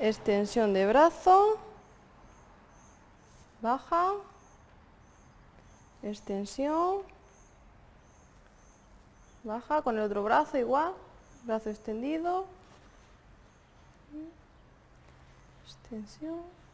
extensión de brazo, baja, extensión, baja, con el otro brazo igual, brazo extendido, extensión.